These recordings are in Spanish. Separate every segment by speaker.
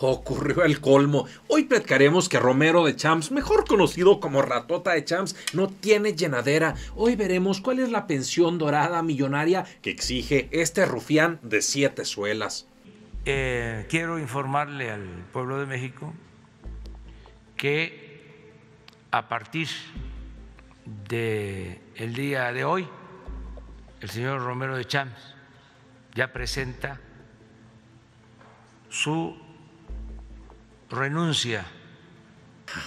Speaker 1: Ocurrió el colmo. Hoy platicaremos que Romero de Champs, mejor conocido como Ratota de Champs, no tiene llenadera. Hoy veremos cuál es la pensión dorada millonaria que exige este rufián de siete suelas. Eh, quiero informarle al pueblo de México que a partir del el día de hoy, el señor Romero de Champs ya presenta su renuncia.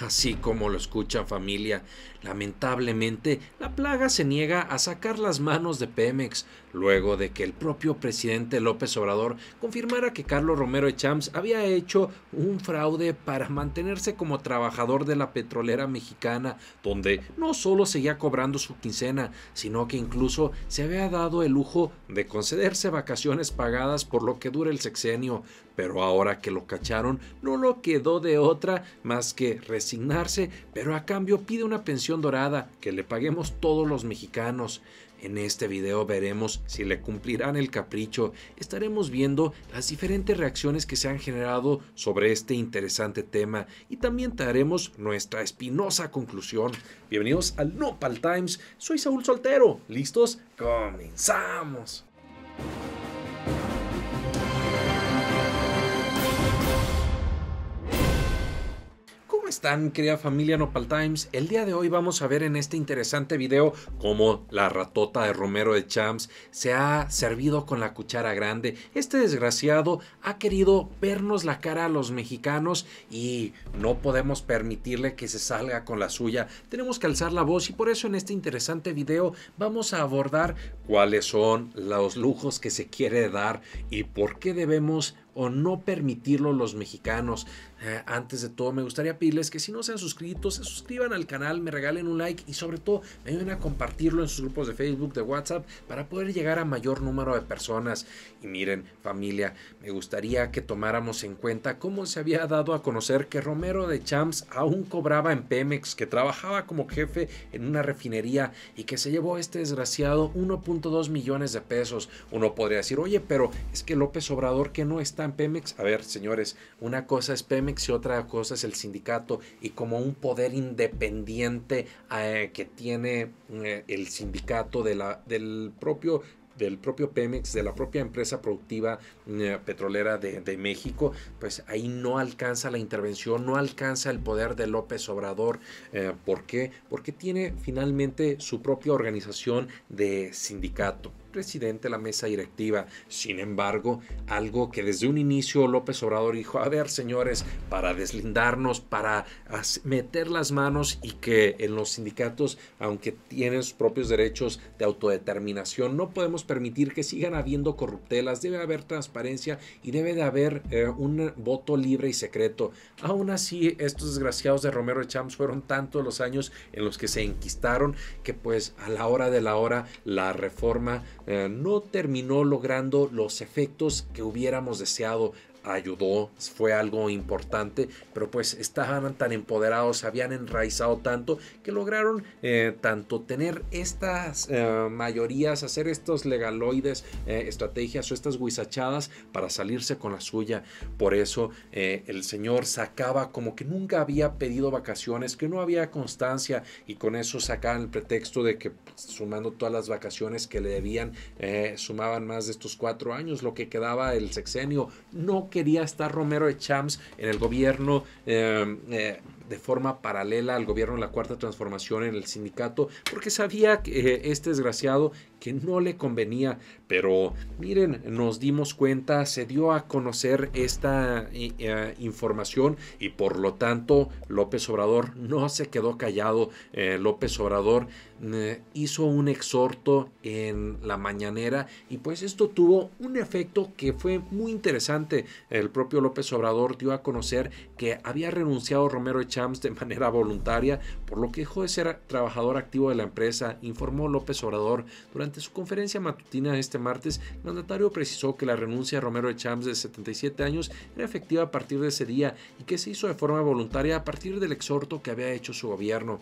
Speaker 1: Así como lo escucha familia, Lamentablemente, la plaga se niega a sacar las manos de Pemex, luego de que el propio presidente López Obrador confirmara que Carlos Romero Echams había hecho un fraude para mantenerse como trabajador de la petrolera mexicana, donde no solo seguía cobrando su quincena, sino que incluso se había dado el lujo de concederse vacaciones pagadas por lo que dura el sexenio. Pero ahora que lo cacharon, no lo quedó de otra más que resignarse, pero a cambio pide una pensión dorada que le paguemos todos los mexicanos. En este video veremos si le cumplirán el capricho, estaremos viendo las diferentes reacciones que se han generado sobre este interesante tema y también traeremos nuestra espinosa conclusión. Bienvenidos al Nopal Times, soy Saúl Soltero, ¿listos? ¡Comenzamos! ¿Cómo están, querida familia Nopal Times? El día de hoy vamos a ver en este interesante video cómo la ratota de Romero de Champs se ha servido con la cuchara grande. Este desgraciado ha querido vernos la cara a los mexicanos y no podemos permitirle que se salga con la suya. Tenemos que alzar la voz y por eso en este interesante video vamos a abordar cuáles son los lujos que se quiere dar y por qué debemos o no permitirlo los mexicanos. Eh, antes de todo, me gustaría pedirles que si no se han suscrito, se suscriban al canal, me regalen un like y sobre todo me ayuden a compartirlo en sus grupos de Facebook, de WhatsApp, para poder llegar a mayor número de personas. Y miren, familia, me gustaría que tomáramos en cuenta cómo se había dado a conocer que Romero de Champs aún cobraba en Pemex, que trabajaba como jefe en una refinería y que se llevó este desgraciado 1.2 millones de pesos. Uno podría decir, oye, pero es que López Obrador que no está en Pemex? A ver, señores, una cosa es Pemex y otra cosa es el sindicato y como un poder independiente eh, que tiene eh, el sindicato del propio del propio Pemex, de la propia empresa productiva eh, petrolera de, México, pues ahí no alcanza la intervención, no alcanza el poder de López Obrador. ¿Por qué? Porque tiene finalmente su propia organización de sindicato presidente, la mesa directiva. Sin embargo, algo que desde un inicio López Obrador dijo, a ver señores, para deslindarnos, para meter las manos y que en los sindicatos, aunque tienen sus propios derechos de autodeterminación, no podemos permitir que sigan habiendo corruptelas, debe haber transparencia y debe de haber eh, un voto libre y secreto. Aún así, estos desgraciados de Romero de Champs fueron tantos los años en los que se enquistaron que pues a la hora de la hora la reforma eh, no terminó logrando los efectos que hubiéramos deseado ayudó, fue algo importante, pero pues estaban tan empoderados, se habían enraizado tanto que lograron eh, tanto tener estas eh, mayorías, hacer estos legaloides, eh, estrategias o estas guisachadas para salirse con la suya. Por eso el Señor sacaba como que nunca había pedido vacaciones, que no había constancia y con eso sacaban el pretexto de que pues, sumando todas las vacaciones que le debían, sumaban más de estos cuatro años, lo que quedaba el sexenio. No quería estar Romero de Champs en el gobierno eh, eh, de forma paralela al gobierno en la Cuarta Transformación en el sindicato, porque sabía que eh, este desgraciado que no le convenía, pero miren, nos dimos cuenta, se dio a conocer esta eh, eh, información y por lo tanto López Obrador no se quedó callado, López Obrador hizo un exhorto en la mañanera y pues esto tuvo un efecto que fue muy interesante, el propio López Obrador dio a conocer que había renunciado Romero Echeverría Champs de manera voluntaria, por lo que dejó de ser trabajador activo de la empresa, informó López Obrador. Durante su conferencia matutina este martes, el mandatario precisó que la renuncia de Romero de Champs de 77 años era efectiva a partir de ese día y que se hizo de forma voluntaria a partir del exhorto que había hecho su gobierno.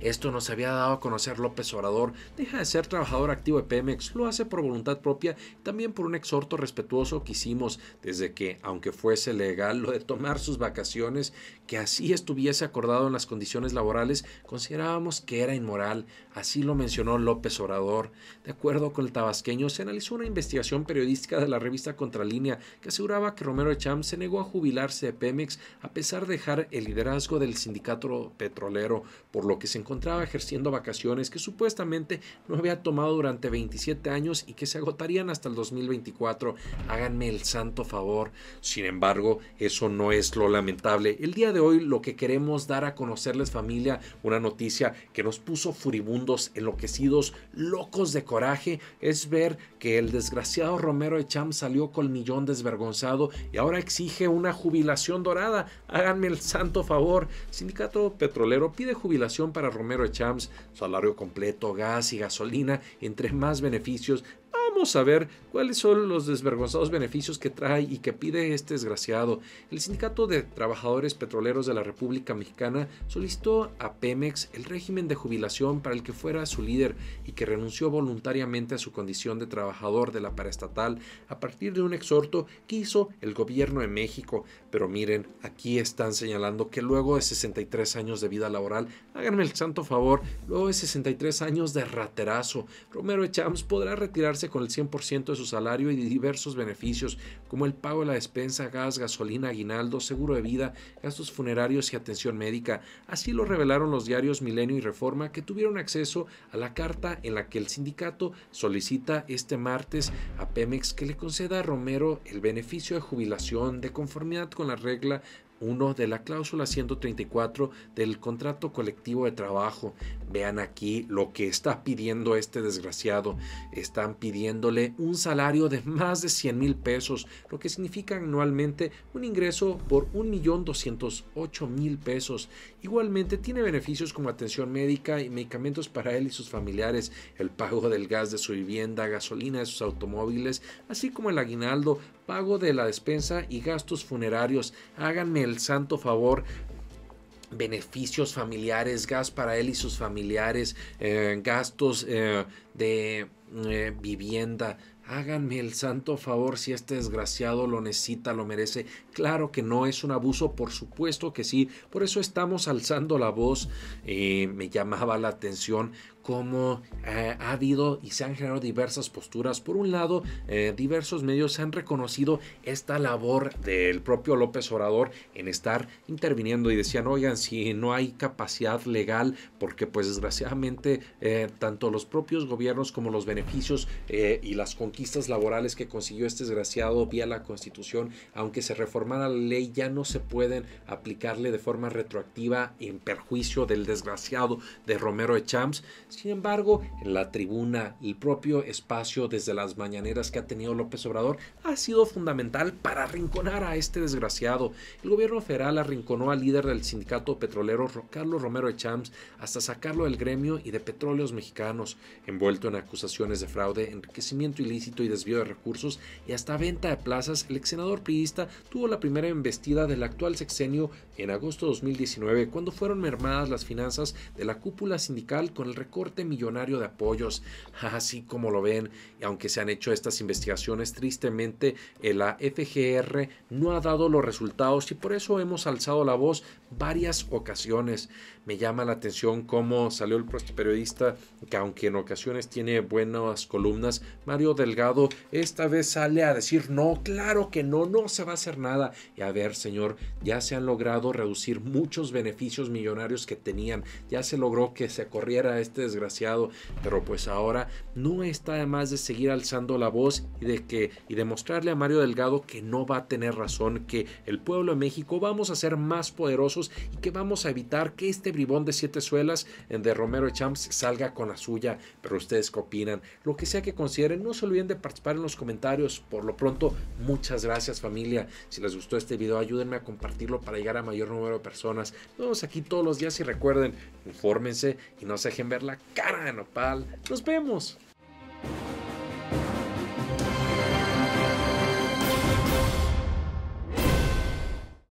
Speaker 1: Esto nos había dado a conocer López Orador. Deja de ser trabajador activo de Pemex, lo hace por voluntad propia, y también por un exhorto respetuoso que hicimos desde que, aunque fuese legal lo de tomar sus vacaciones, que así estuviese acordado en las condiciones laborales, considerábamos que era inmoral. Así lo mencionó López Orador. De acuerdo con el tabasqueño, se analizó una investigación periodística de la revista Contralínea que aseguraba que Romero Echam se negó a jubilarse de Pemex a pesar de dejar el liderazgo del sindicato petrolero, por lo que se encontraba ejerciendo vacaciones que supuestamente no había tomado durante 27 años y que se agotarían hasta el 2024. Háganme el santo favor. Sin embargo, eso no es lo lamentable. El día de hoy lo que queremos dar a conocerles familia, una noticia que nos puso furibundos, enloquecidos, locos de coraje, es ver que el desgraciado Romero Echam salió con millón desvergonzado y ahora exige una jubilación dorada. Háganme el santo favor. Sindicato Petrolero pide jubilación para Romero Champs, salario completo, gas y gasolina, entre más beneficios, Vamos a ver cuáles son los desvergonzados beneficios que trae y que pide este desgraciado. El Sindicato de Trabajadores Petroleros de la República Mexicana solicitó a Pemex el régimen de jubilación para el que fuera su líder y que renunció voluntariamente a su condición de trabajador de la paraestatal a partir de un exhorto que hizo el gobierno de México. Pero miren, aquí están señalando que luego de 63 años de vida laboral, háganme el santo favor, luego de 63 años de raterazo, Romero Echams podrá retirarse con el 100% de su salario y diversos beneficios como el pago de la despensa, gas, gasolina, aguinaldo, seguro de vida, gastos funerarios y atención médica. Así lo revelaron los diarios Milenio y Reforma que tuvieron acceso a la carta en la que el sindicato solicita este martes a Pemex que le conceda a Romero el beneficio de jubilación de conformidad con la regla 1 de la cláusula 134 del contrato colectivo de trabajo. Vean aquí lo que está pidiendo este desgraciado. Están pidiéndole un salario de más de 100 mil pesos, lo que significa anualmente un ingreso por 1.208.000 pesos. Igualmente tiene beneficios como atención médica y medicamentos para él y sus familiares, el pago del gas de su vivienda, gasolina de sus automóviles, así como el aguinaldo, pago de la despensa y gastos funerarios. Háganme el santo favor beneficios familiares, gas para él y sus familiares, eh, gastos eh, de eh, vivienda. Háganme el santo favor si este desgraciado lo necesita, lo merece. Claro que no es un abuso, por supuesto que sí. Por eso estamos alzando la voz. me llamaba la atención como eh, ha habido y se han generado diversas posturas. Por un lado, eh, diversos medios han reconocido esta labor del propio López Obrador en estar interviniendo y decían, oigan, si no hay capacidad legal, porque pues desgraciadamente eh, tanto los propios gobiernos como los beneficios y las conquistas laborales que consiguió este desgraciado vía la constitución, aunque se reformara la ley, ya no se pueden aplicarle de forma retroactiva en perjuicio del desgraciado de Romero Echams. Sin embargo, en la tribuna, el propio espacio desde las mañaneras que ha tenido López Obrador ha sido fundamental para arrinconar a este desgraciado. El gobierno federal arrinconó al líder del sindicato petrolero Carlos Romero de hasta sacarlo del gremio y de petróleos mexicanos, envuelto en acusaciones de fraude, enriquecimiento ilícito y desvío de recursos y hasta venta de plazas. El ex senador priista tuvo la primera embestida del actual sexenio en agosto de 2019, cuando fueron mermadas las finanzas de la cúpula sindical con el recorte millonario de apoyos, así como lo ven, aunque se han hecho estas investigaciones, tristemente eh, la FGR no ha dado los resultados y por eso hemos alzado la voz varias ocasiones. Me llama la atención cómo salió el periodista, que aunque en ocasiones tiene buenas columnas, Mario Delgado esta vez sale a decir, no, claro que no, no se va a hacer nada. Y a ver, señor, ya se han logrado reducir muchos beneficios millonarios que tenían, ya se logró que se corriera este desgraciado, pero pues ahora no está de más de seguir alzando la voz y de que y demostrarle a Mario Delgado que no va a tener razón, que el pueblo de México vamos a ser más poderosos y que vamos a evitar que este bribón de siete suelas de Romero Champs salga con la suya. Pero ustedes qué opinan, lo que sea que consideren, no se olviden de participar en los comentarios. Por lo pronto, muchas gracias familia. Si les gustó este video, ayúdenme a compartirlo para llegar a mayor número de personas. Nos vemos aquí todos los días y recuerden, infórmense y no se dejen ver la cara de nopal. Nos vemos.